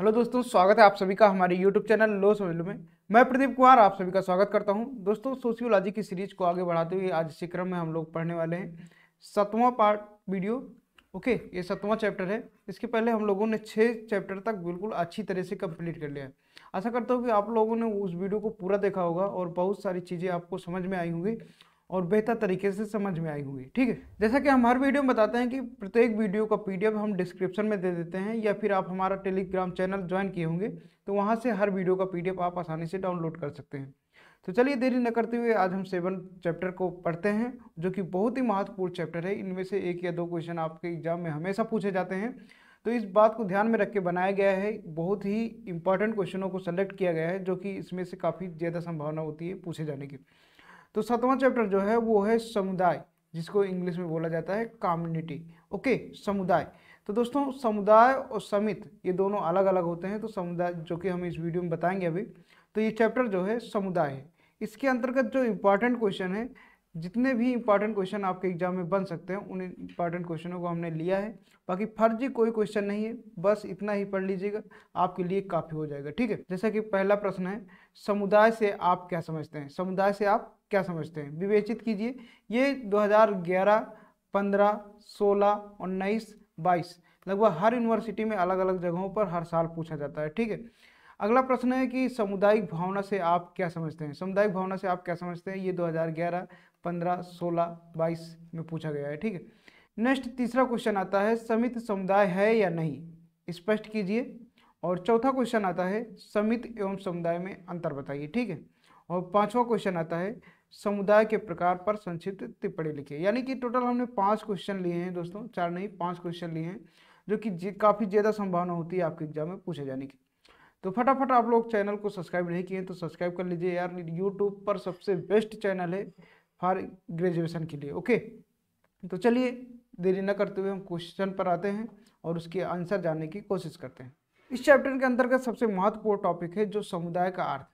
hello दोस्तों स्वागत है आप सभी का हमारे यूट्यूब चैनल लो समझ में मैं प्रदीप कुमार आप सभी का स्वागत करता हूं दोस्तों सोशियोलॉजी की सीरीज को आगे बढ़ाते हुए आज इसी क्रम में हम लोग पढ़ने वाले हैं सतवां पार्ट वीडियो ओके ये सतवां चैप्टर है इसके पहले हम लोगों ने छः चैप्टर तक बिल्कुल अच्छी तरह से कम्प्लीट कर लिया है आशा करता हूँ कि आप लोगों ने उस वीडियो को पूरा देखा होगा और बहुत सारी चीज़ें आपको समझ में आई होंगी और बेहतर तरीके से समझ में आई होगी ठीक है जैसा कि हम हर वीडियो में बताते हैं कि प्रत्येक वीडियो का पीडीएफ हम डिस्क्रिप्शन में दे देते हैं या फिर आप हमारा टेलीग्राम चैनल ज्वाइन किए होंगे तो वहाँ से हर वीडियो का पी आप आसानी से डाउनलोड कर सकते हैं तो चलिए देरी न करते हुए आज हम सेवन चैप्टर को पढ़ते हैं जो कि बहुत ही महत्वपूर्ण चैप्टर है इनमें से एक या दो क्वेश्चन आपके एग्जाम में हमेशा पूछे जाते हैं तो इस बात को ध्यान में रख के बनाया गया है बहुत ही इंपॉर्टेंट क्वेश्चनों को सेलेक्ट किया गया है जो कि इसमें से काफ़ी ज़्यादा संभावना होती है पूछे जाने की तो सातवां चैप्टर जो है वो है समुदाय जिसको इंग्लिश में बोला जाता है कम्युनिटी ओके समुदाय तो दोस्तों समुदाय और समित ये दोनों अलग अलग होते हैं तो समुदाय जो कि हम इस वीडियो में बताएंगे अभी तो ये चैप्टर जो है समुदाय है इसके अंतर्गत जो इम्पॉर्टेंट क्वेश्चन है जितने भी इंपॉर्टेंट क्वेश्चन आपके एग्जाम में बन सकते हैं उन इंपॉर्टेंट क्वेश्चनों को हमने लिया है बाकी फर्जी कोई क्वेश्चन नहीं है बस इतना ही पढ़ लीजिएगा आपके लिए काफ़ी हो जाएगा ठीक है जैसा कि पहला प्रश्न है समुदाय से आप क्या समझते हैं समुदाय से आप क्या समझते हैं विवेचित कीजिए ये 2011, 15, 16, उन्नीस 22 लगभग हर यूनिवर्सिटी में अलग अलग जगहों पर हर साल पूछा जाता है ठीक है अगला प्रश्न है कि सामुदायिक भावना से आप क्या समझते हैं सामुदायिक भावना से आप क्या समझते हैं ये 2011, 15, 16, 22 में पूछा गया है ठीक है नेक्स्ट तीसरा क्वेश्चन आता है समित समुदाय है या नहीं स्पष्ट कीजिए और चौथा क्वेश्चन आता है समित एवं समुदाय में अंतर बताइए ठीक है और पाँचवा क्वेश्चन आता है समुदाय के प्रकार पर संक्षिप्त टिप्पणी लिखिए यानी कि टोटल हमने पाँच क्वेश्चन लिए हैं दोस्तों चार नहीं पाँच क्वेश्चन लिए हैं जो कि काफ़ी ज़्यादा संभावना होती है आपके एग्जाम में पूछे जाने की तो फटाफट आप लोग चैनल को सब्सक्राइब नहीं किए तो सब्सक्राइब कर लीजिए यार यूट्यूब पर सबसे बेस्ट चैनल है फॉर ग्रेजुएशन के लिए ओके तो चलिए देरी न करते हुए हम क्वेश्चन पर आते हैं और उसके आंसर जानने की कोशिश करते हैं इस चैप्टर के अंतर्गत सबसे महत्वपूर्ण टॉपिक है जो समुदाय का अर्थ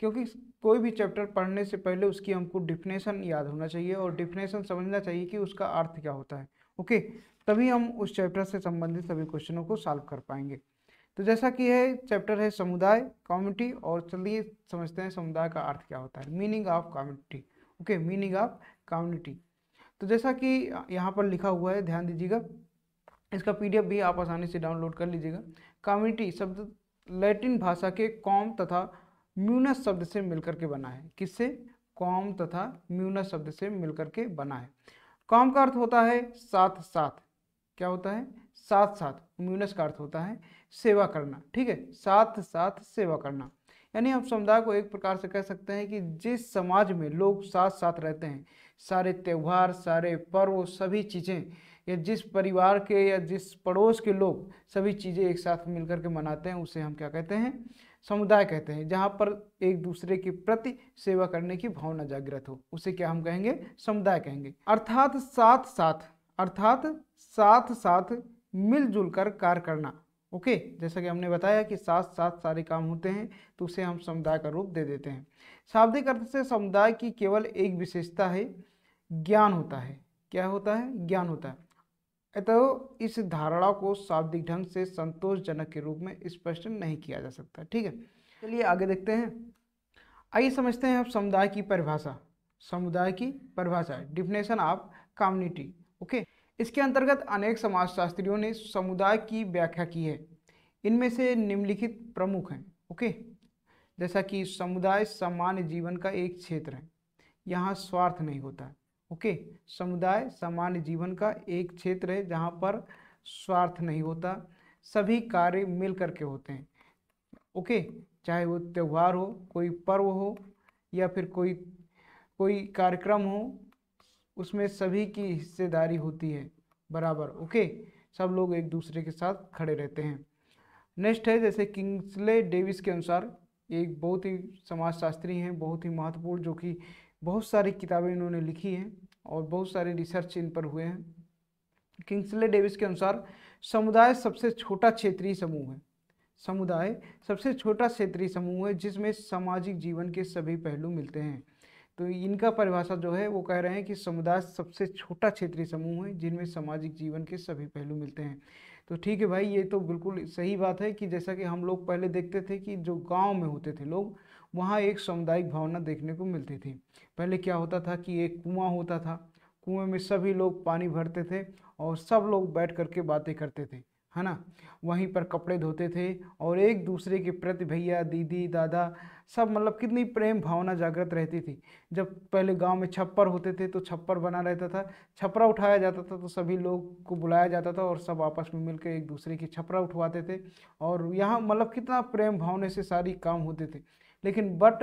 क्योंकि कोई भी चैप्टर पढ़ने से पहले उसकी हमको डिफिनेशन याद होना चाहिए और डिफिनेशन समझना चाहिए कि उसका अर्थ क्या होता है ओके तभी हम उस चैप्टर से संबंधित सभी क्वेश्चनों को सॉल्व कर पाएंगे तो जैसा कि है चैप्टर है समुदाय कम्युनिटी और चलिए समझते हैं समुदाय का अर्थ क्या होता है meaning of community okay meaning of community तो जैसा कि यहाँ पर लिखा हुआ है ध्यान दीजिएगा इसका पीडीएफ भी आप आसानी से डाउनलोड कर लीजिएगा कम्युनिटी शब्द लैटिन भाषा के कॉम तथा म्यूनस शब्द से मिलकर के बना है किससे कॉम तथा म्यूनस शब्द से मिलकर के बना है कॉम का अर्थ होता है साथ साथ क्या होता है साथ साथ म्यूनस का अर्थ होता है सेवा करना ठीक है साथ साथ सेवा करना यानी हम समुदाय को एक प्रकार से कह सकते हैं कि जिस समाज में लोग साथ साथ रहते हैं सारे त्यौहार सारे पर्व सभी चीज़ें या जिस परिवार के या जिस पड़ोस के लोग सभी चीज़ें एक साथ मिलकर के मनाते हैं उसे हम क्या कहते हैं समुदाय कहते हैं जहाँ पर एक दूसरे के प्रति सेवा करने की भावना जागृत हो उसे क्या हम कहेंगे समुदाय कहेंगे अर्थात साथ साथ अर्थात साथ साथ मिलजुल कर कार्य करना ओके जैसा कि हमने बताया कि साथ साथ सारे काम होते हैं तो उसे हम समुदाय का रूप दे देते हैं शाब्दिक अर्थ से समुदाय की केवल एक विशेषता है ज्ञान होता है क्या होता है ज्ञान होता है तो इस धारणा को शाब्दिक ढंग से संतोषजनक के रूप में स्पष्ट नहीं किया जा सकता ठीक है चलिए आगे देखते हैं आइए समझते हैं आप समुदाय की परिभाषा समुदाय की परिभाषा डिफिनेशन ऑफ कम्युनिटी ओके इसके अंतर्गत अनेक समाजशास्त्रियों ने समुदाय की व्याख्या की है इनमें से निम्नलिखित प्रमुख हैं ओके जैसा कि समुदाय सामान्य जीवन का एक क्षेत्र है यहाँ स्वार्थ नहीं होता है ओके समुदाय सामान्य जीवन का एक क्षेत्र है जहाँ पर स्वार्थ नहीं होता सभी कार्य मिल कर के होते हैं ओके चाहे वो त्यौहार हो कोई पर्व हो या फिर कोई कोई कार्यक्रम हो उसमें सभी की हिस्सेदारी होती है बराबर ओके सब लोग एक दूसरे के साथ खड़े रहते हैं नेक्स्ट है जैसे किंग्सले डेविस के अनुसार एक बहुत ही समाजशास्त्री हैं बहुत ही महत्वपूर्ण जो कि बहुत सारी किताबें इन्होंने लिखी हैं और बहुत सारे रिसर्च इन पर हुए हैं किंग्सले डेविस के अनुसार समुदाय सबसे छोटा क्षेत्रीय समूह है समुदाय सबसे छोटा क्षेत्रीय समूह है जिसमें सामाजिक जीवन के सभी पहलू मिलते हैं तो इनका परिभाषा जो है वो कह रहे हैं कि समुदाय सबसे छोटा क्षेत्रीय समूह है जिनमें सामाजिक जीवन के सभी पहलू मिलते हैं तो ठीक है भाई ये तो बिल्कुल सही बात है कि जैसा कि हम लोग पहले देखते थे कि जो गांव में होते थे लोग वहाँ एक सामुदायिक भावना देखने को मिलती थी पहले क्या होता था कि एक कुआँ होता था कुएँ में सभी लोग पानी भरते थे और सब लोग बैठ करके बातें करते थे है ना वहीं पर कपड़े धोते थे और एक दूसरे के प्रति भैया दीदी दादा सब मतलब कितनी प्रेम भावना जागृत रहती थी जब पहले गांव में छप्पर होते थे तो छप्पर बना रहता था छपरा उठाया जाता था तो सभी लोग को बुलाया जाता था और सब आपस में मिलकर एक दूसरे की छपरा उठवाते थे और यहाँ मतलब कितना प्रेम भावने से सारी काम होते थे लेकिन बट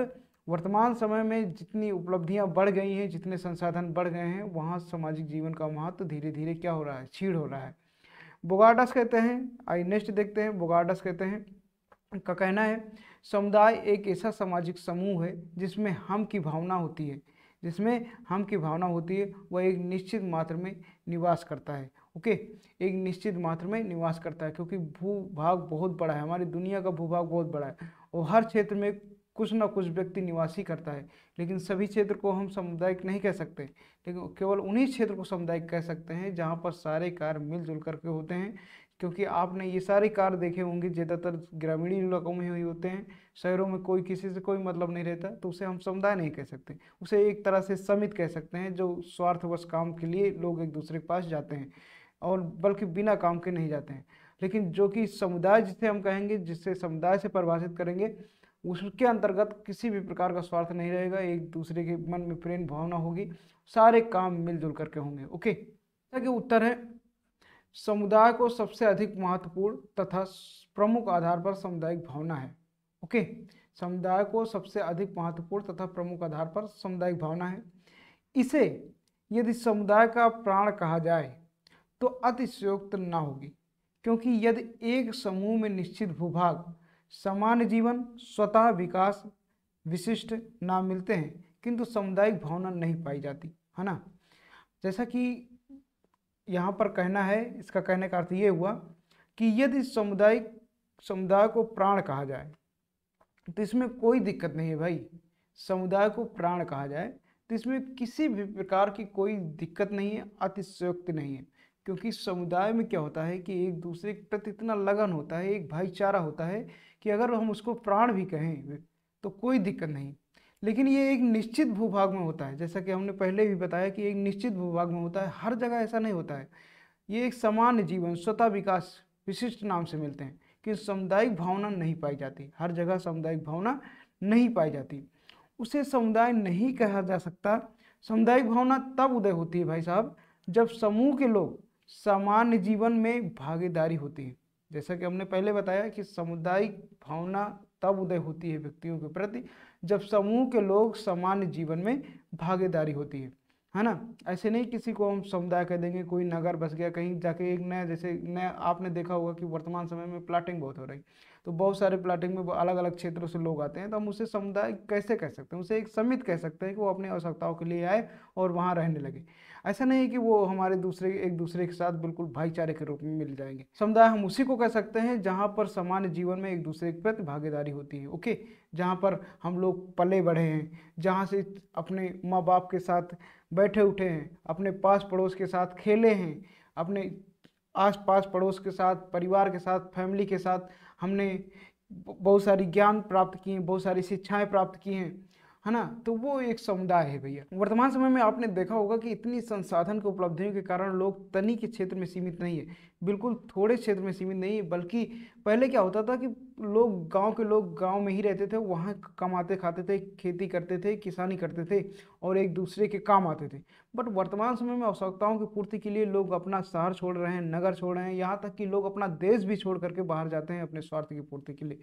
वर्तमान समय में जितनी उपलब्धियाँ बढ़ गई हैं जितने संसाधन बढ़ गए हैं वहाँ सामाजिक जीवन का महत्व तो धीरे धीरे क्या हो रहा है छीड़ हो रहा है बोगाडस कहते हैं आई नेक्स्ट देखते हैं बोगाडस कहते हैं का कहना है समुदाय एक ऐसा सामाजिक समूह है जिसमें हम की भावना होती है जिसमें हम की भावना होती है वह एक निश्चित मात्रा में निवास करता है ओके एक निश्चित मात्रा में निवास करता है क्योंकि भूभाग बहुत बड़ा है हमारी दुनिया का भूभाग बहुत बड़ा है और हर क्षेत्र में कुछ ना कुछ व्यक्ति निवासी करता है लेकिन सभी क्षेत्र को हम सामुदायिक नहीं कह सकते लेकिन केवल उन्हीं क्षेत्र को सामुदायिक कह सकते हैं जहाँ पर सारे कार्य मिलजुल करके होते हैं क्योंकि आपने ये सारे कार्य देखे होंगे ज़्यादातर ग्रामीण इलाकों में ही होते हैं शहरों में कोई किसी से कोई मतलब नहीं रहता तो उसे हम समुदाय नहीं कह सकते उसे एक तरह से समित कह सकते हैं जो स्वार्थवश काम के लिए लोग एक दूसरे के पास जाते हैं और बल्कि बिना काम के नहीं जाते हैं लेकिन जो कि समुदाय जिसे हम कहेंगे जिससे समुदाय से परिभाषित करेंगे उसके अंतर्गत किसी भी प्रकार का स्वार्थ नहीं रहेगा एक दूसरे के मन में प्रेम भावना होगी सारे काम मिलजुल करके होंगे ओके ताकि उत्तर है समुदाय को सबसे अधिक महत्वपूर्ण तथा प्रमुख आधार पर सामुदायिक भावना है ओके समुदाय को सबसे अधिक महत्वपूर्ण तथा प्रमुख आधार पर सामुदायिक भावना है इसे यदि समुदाय का प्राण कहा जाए तो अतिशयोक्त ना होगी क्योंकि यदि एक समूह में निश्चित भूभाग सामान्य जीवन स्वतः विकास विशिष्ट नाम मिलते हैं किंतु सामुदायिक भावना नहीं पाई जाती है ना जैसा कि यहाँ पर कहना है इसका कहने का अर्थ ये हुआ कि यदि सामुदायिक समुदाय को प्राण कहा जाए तो इसमें कोई दिक्कत नहीं है भाई समुदाय को प्राण कहा जाए तो इसमें किसी भी प्रकार की कोई दिक्कत नहीं है अतिशयोक्ति नहीं है क्योंकि समुदाय में क्या होता है कि एक दूसरे के प्रति इतना लगन होता है एक भाईचारा होता है कि अगर हम उसको प्राण भी कहें तो कोई दिक्कत नहीं लेकिन ये एक निश्चित भूभाग में होता है जैसा कि हमने पहले भी बताया कि एक निश्चित भूभाग में होता है हर जगह ऐसा नहीं होता है ये एक सामान्य जीवन स्वतः विकास विशिष्ट नाम से मिलते हैं कि सामुदायिक भावना नहीं पाई जाती हर जगह सामुदायिक भावना नहीं पाई जाती उसे समुदाय नहीं कहा जा सकता सामुदायिक भावना तब उदय होती है भाई साहब जब समूह के लोग सामान्य जीवन में भागीदारी होती है जैसा कि हमने पहले बताया कि सामुदायिक भावना तब उदय होती है व्यक्तियों के प्रति जब समूह के लोग सामान्य जीवन में भागीदारी होती है है ना ऐसे नहीं किसी को हम समुदाय कह देंगे कोई नगर बस गया कहीं जाके एक नया जैसे नया आपने देखा होगा कि वर्तमान समय में प्लाटिंग बहुत हो रही तो बहुत सारे प्लाटिंग में अलग अलग क्षेत्रों से लोग आते हैं तो हम उसे समुदाय कैसे कह सकते हैं उसे एक समित कह सकते हैं कि वो अपनी आवश्यकताओं के लिए आए और वहाँ रहने लगे ऐसा नहीं कि वो हमारे दूसरे एक दूसरे के साथ बिल्कुल भाईचारे के रूप में मिल जाएंगे समुदाय हम उसी को कह सकते हैं जहाँ पर सामान्य जीवन में एक दूसरे के प्रति भागीदारी होती है ओके जहाँ पर हम लोग पले बढ़े हैं जहाँ से अपने माँ बाप के साथ बैठे उठे हैं अपने पास पड़ोस के साथ खेले हैं अपने आस पास पड़ोस के साथ परिवार के साथ फैमिली के साथ हमने बहुत सारी ज्ञान प्राप्त किए हैं बहुत सारी शिक्षाएँ प्राप्त की हैं है ना तो वो एक समुदाय है भैया वर्तमान समय में आपने देखा होगा कि इतनी संसाधन की उपलब्धियों के कारण लोग तनी के क्षेत्र में सीमित नहीं है बिल्कुल थोड़े क्षेत्र में सीमित नहीं है बल्कि पहले क्या होता था कि लोग गांव के लोग गांव में ही रहते थे वहाँ कमाते खाते थे खेती करते थे किसानी करते थे और एक दूसरे के काम आते थे बट वर्तमान समय में आवश्यकताओं की पूर्ति के लिए लोग अपना शहर छोड़ रहे हैं नगर छोड़ रहे हैं यहाँ तक कि लोग अपना देश भी छोड़ करके बाहर जाते हैं अपने स्वार्थ की पूर्ति के लिए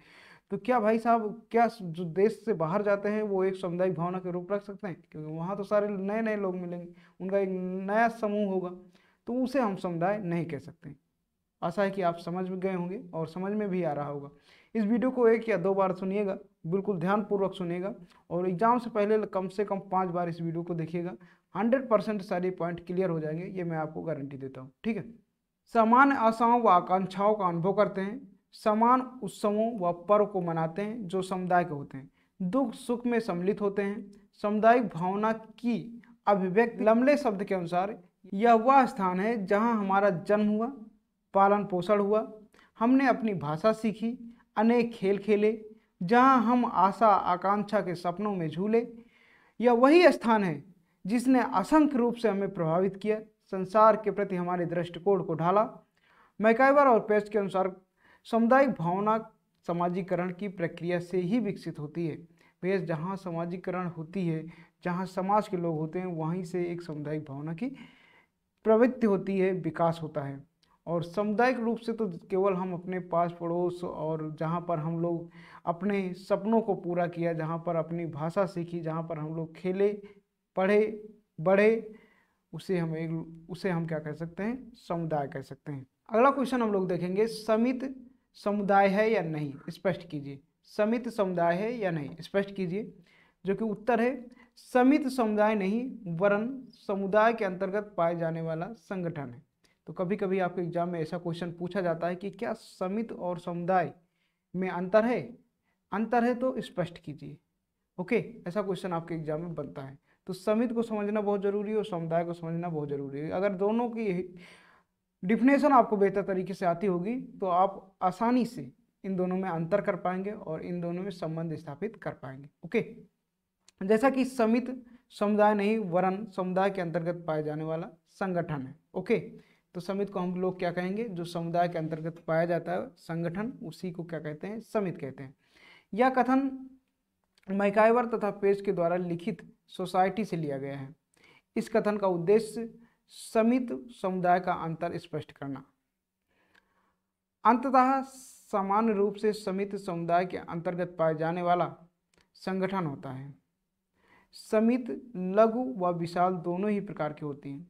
तो क्या भाई साहब क्या जो देश से बाहर जाते हैं वो एक समुदायिक भावना के रूप रख सकते हैं क्योंकि वहाँ तो सारे नए नए लोग मिलेंगे उनका एक नया समूह होगा तो उसे हम समुदाय नहीं कह सकते आशा है कि आप समझ गए होंगे और समझ में भी आ रहा होगा इस वीडियो को एक या दो बार सुनिएगा बिल्कुल ध्यानपूर्वक सुनिएगा और एग्ज़ाम से पहले कम से कम पाँच बार इस वीडियो को देखिएगा हंड्रेड परसेंट सारे पॉइंट क्लियर हो जाएंगे ये मैं आपको गारंटी देता हूँ ठीक है समान आशाओं व आकांक्षाओं का अनुभव करते हैं समान उत्सवों व पर्व को मनाते हैं जो समुदाय के होते हैं दुख सुख में सम्मिलित होते हैं सामुदायिक भावना की अभिव्यक्ति लमले शब्द के अनुसार यह वह स्थान है जहाँ हमारा जन्म हुआ पालन पोषण हुआ हमने अपनी भाषा सीखी अनेक खेल खेले जहाँ हम आशा आकांक्षा के सपनों में झूले यह वही स्थान है जिसने असंख्य रूप से हमें प्रभावित किया संसार के प्रति हमारे दृष्टिकोण को ढाला मैकाइवर और पेस्ट के अनुसार सामुदायिक भावना सामाजिकरण की प्रक्रिया से ही विकसित होती है बेस जहाँ सामाजिकरण होती है जहाँ समाज के लोग होते हैं वहीं से एक सामुदायिक भावना की प्रवृत्ति होती है विकास होता है और सामुदायिक रूप से तो केवल हम अपने पास पड़ोस और जहाँ पर हम लोग अपने सपनों को पूरा किया जहाँ पर अपनी भाषा सीखी जहाँ पर हम लोग खेले पढ़े बढ़े उसे हम एक उसे हम क्या कह सकते हैं समुदाय कह सकते हैं अगला क्वेश्चन हम लोग देखेंगे समित समुदाय है या नहीं स्पष्ट कीजिए समित समुदाय है या नहीं स्पष्ट कीजिए जो कि उत्तर है समित समुदाय नहीं वरन समुदाय के अंतर्गत पाए जाने वाला संगठन है तो कभी कभी आपके एग्जाम में ऐसा क्वेश्चन पूछा जाता है कि क्या समित और समुदाय में अंतर है अंतर है तो स्पष्ट कीजिए ओके ऐसा क्वेश्चन आपके एग्जाम में बनता है तो समित को समझना बहुत ज़रूरी है और समुदाय को समझना बहुत ज़रूरी है अगर दोनों की डिफिनेशन आपको बेहतर तरीके से आती होगी तो आप आसानी से इन दोनों में अंतर कर पाएंगे और इन दोनों में संबंध स्थापित कर पाएंगे ओके जैसा कि समित समुदाय नहीं वरन समुदाय के अंतर्गत पाए जाने वाला संगठन है ओके तो समिति को हम लोग क्या कहेंगे जो समुदाय के अंतर्गत पाया जाता है संगठन उसी को क्या कहते हैं समिति कहते हैं यह कथन मैकाइवर तथा पेज के द्वारा लिखित सोसाइटी से लिया गया है इस कथन का उद्देश्य समित समुदाय का अंतर स्पष्ट करना अंततः सामान्य रूप से समित समुदाय के अंतर्गत पाए जाने वाला संगठन होता है समित लघु व विशाल दोनों ही प्रकार के होती हैं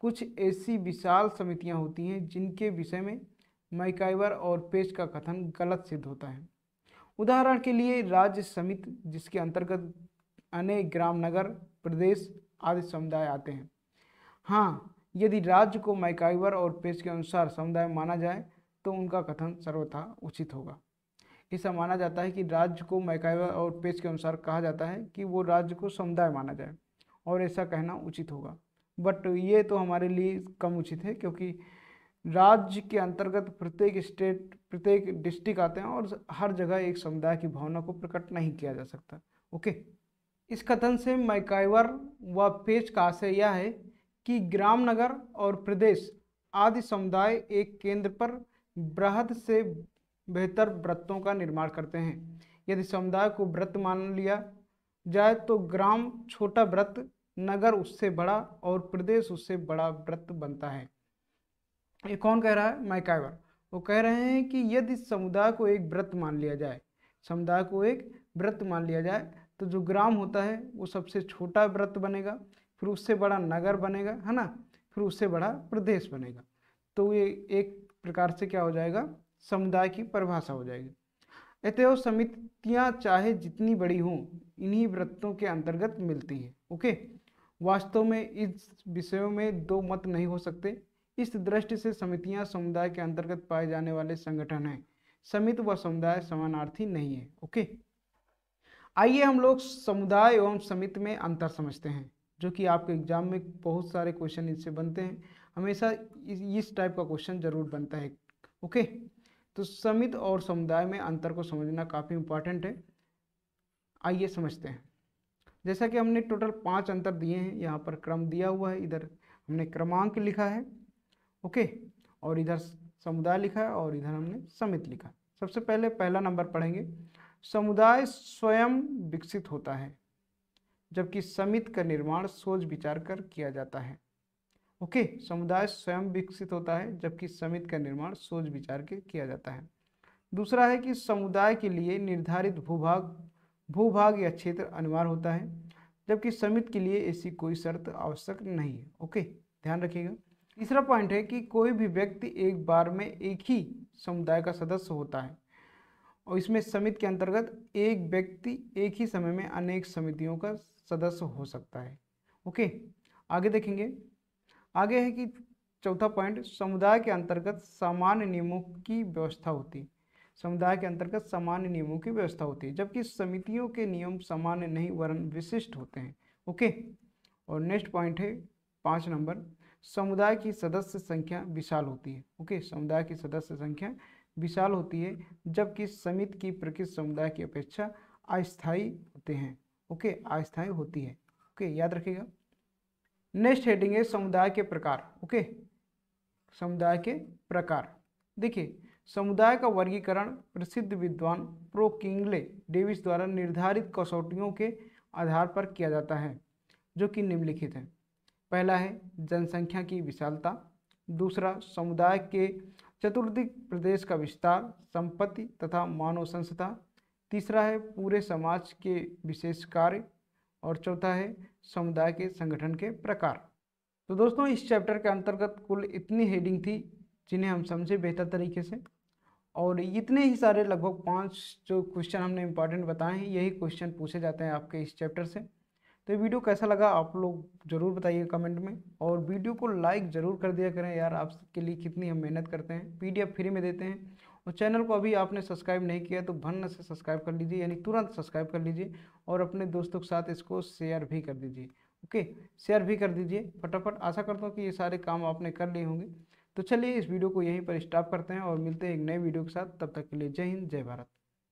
कुछ ऐसी विशाल समितियां होती हैं जिनके विषय में मैकाइवर और पेश का कथन गलत सिद्ध होता है उदाहरण के लिए राज्य समिति जिसके अंतर्गत अनेक ग्राम नगर प्रदेश आदि समुदाय आते हैं हाँ यदि राज्य को मैकाइवर और पेश के अनुसार समुदाय माना जाए तो उनका कथन सर्वथा उचित होगा ऐसा माना जाता है कि राज्य को मैकाइवर और पेश के अनुसार कहा जाता है कि वो राज्य को समुदाय माना जाए और ऐसा कहना उचित होगा बट ये तो हमारे लिए कम उचित है क्योंकि राज्य के अंतर्गत प्रत्येक स्टेट प्रत्येक डिस्ट्रिक्ट आते हैं और हर जगह एक समुदाय की भावना को प्रकट नहीं किया जा सकता ओके इस कथन से मैकाइवर व पेज का आशय यह है कि ग्राम नगर और प्रदेश आदि समुदाय एक केंद्र पर बृहद से बेहतर व्रतों का निर्माण करते हैं यदि समुदाय को व्रत मान लिया जाए तो ग्राम छोटा व्रत नगर उससे बड़ा और प्रदेश उससे बड़ा व्रत बनता है ये कौन कह रहा है माइकाइवर वो कह रहे हैं कि यदि समुदाय को एक व्रत मान लिया जाए समुदाय को एक व्रत मान लिया जाए तो जो ग्राम होता है वो सबसे छोटा व्रत बनेगा फिर उससे बड़ा नगर बनेगा है ना फिर उससे बड़ा प्रदेश बनेगा तो ये एक प्रकार से क्या हो जाएगा समुदाय की परिभाषा हो जाएगी अतएव समितियाँ चाहे जितनी बड़ी हों इन्हीं व्रतों के अंतर्गत मिलती हैं ओके वास्तव में इस विषयों में दो मत नहीं हो सकते इस दृष्टि से समितियां समुदाय के अंतर्गत पाए जाने वाले संगठन हैं समिति व समुदाय समानार्थी नहीं है ओके आइए हम लोग समुदाय एवं समिति में अंतर समझते हैं जो कि आपके एग्जाम में बहुत सारे क्वेश्चन इससे बनते हैं हमेशा इस टाइप का क्वेश्चन जरूर बनता है ओके तो समित और समुदाय में अंतर को समझना काफ़ी इंपॉर्टेंट है आइए समझते हैं जैसा कि हमने टोटल पांच अंतर दिए हैं यहाँ पर क्रम दिया हुआ है इधर हमने क्रमांक लिखा है ओके और इधर समुदाय लिखा है और इधर हमने समित लिखा सबसे पहले पहला नंबर पढ़ेंगे समुदाय स्वयं विकसित होता है जबकि समित का निर्माण सोच विचार कर किया जाता है ओके समुदाय स्वयं विकसित होता है जबकि समित का निर्माण सोच विचार के किया जाता है दूसरा है कि समुदाय के लिए निर्धारित भूभाग भूभाग या क्षेत्र अनिवार्य होता है जबकि समिति के लिए ऐसी कोई शर्त आवश्यक नहीं है ओके ध्यान रखिएगा तीसरा पॉइंट है कि कोई भी व्यक्ति एक बार में एक ही समुदाय का सदस्य होता है और इसमें समिति के अंतर्गत एक व्यक्ति एक ही समय में अनेक समितियों का सदस्य हो सकता है ओके आगे देखेंगे आगे है कि चौथा पॉइंट समुदाय के अंतर्गत सामान्य नियमों की व्यवस्था होती है समुदाय के अंतर्गत सामान्य नियमों की व्यवस्था होती है जबकि समितियों के नियम सामान्य नहीं वर्ण विशिष्ट होते हैं ओके और नेक्स्ट पॉइंट है पाँच नंबर समुदाय की सदस्य संख्या विशाल होती है ओके समुदाय की सदस्य संख्या विशाल होती है जबकि समिति की प्रकृति समुदाय की अपेक्षा अस्थायी होते हैं ओके अस्थायी होती है ओके याद रखिएगा नेक्स्ट हेडिंग है समुदाय के प्रकार ओके समुदाय के प्रकार देखिए समुदाय का वर्गीकरण प्रसिद्ध विद्वान प्रो किंगले डेविस द्वारा निर्धारित कसौटियों के आधार पर किया जाता है जो कि निम्नलिखित हैं पहला है जनसंख्या की विशालता दूसरा समुदाय के चतुर्दिक प्रदेश का विस्तार संपत्ति तथा मानव संस्था तीसरा है पूरे समाज के विशेष कार्य और चौथा है समुदाय के संगठन के प्रकार तो दोस्तों इस चैप्टर के अंतर्गत कुल इतनी हेडिंग थी जिन्हें हम समझे बेहतर तरीके से और इतने ही सारे लगभग पाँच जो क्वेश्चन हमने इम्पॉर्टेंट बताए हैं यही क्वेश्चन पूछे जाते हैं आपके इस चैप्टर से तो ये वीडियो कैसा लगा आप लोग ज़रूर बताइए कमेंट में और वीडियो को लाइक ज़रूर कर दिया करें यार आपके लिए कितनी हम मेहनत करते हैं पीडीएफ फ्री में देते हैं और चैनल को अभी आपने सब्सक्राइब नहीं किया तो भन्न से सब्सक्राइब कर लीजिए यानी तुरंत सब्सक्राइब कर लीजिए और अपने दोस्तों के साथ इसको शेयर भी कर दीजिए ओके शेयर भी कर दीजिए फटाफट आशा करता हूँ कि ये सारे काम आपने कर लिए होंगे तो चलिए इस वीडियो को यहीं पर स्टॉप करते हैं और मिलते हैं एक नए वीडियो के साथ तब तक के लिए जय हिंद जय भारत